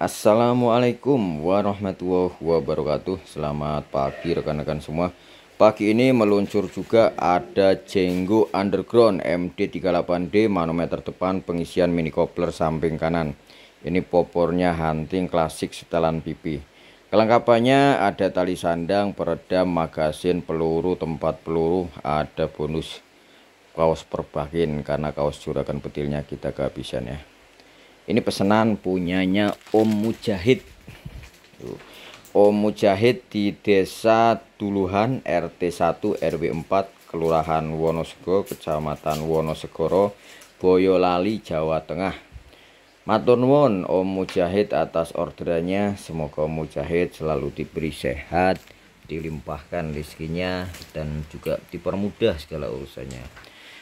Assalamualaikum warahmatullahi wabarakatuh Selamat pagi rekan-rekan semua Pagi ini meluncur juga ada Jenggo Underground MD38D manometer depan pengisian mini kopler samping kanan Ini popornya hunting klasik setelan pipi Kelengkapannya ada tali sandang, peredam, magasin, peluru, tempat peluru, ada bonus kaos perbakin karena kaos juragan petilnya kita kehabisan ya ini pesanan punyanya Om Mujahid Om Mujahid di Desa Duluhan RT 1 RW 4 Kelurahan Wonosego Kecamatan Wonosegoro Boyolali Jawa Tengah Matur nuwun Om Mujahid atas orderannya. Semoga Om Mujahid selalu diberi sehat, dilimpahkan rezekinya dan juga dipermudah segala urusannya.